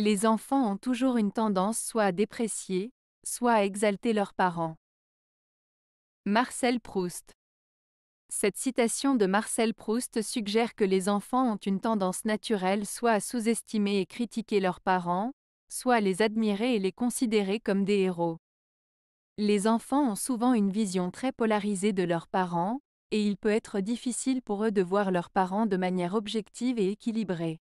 Les enfants ont toujours une tendance soit à déprécier, soit à exalter leurs parents. Marcel Proust Cette citation de Marcel Proust suggère que les enfants ont une tendance naturelle soit à sous-estimer et critiquer leurs parents, soit à les admirer et les considérer comme des héros. Les enfants ont souvent une vision très polarisée de leurs parents, et il peut être difficile pour eux de voir leurs parents de manière objective et équilibrée.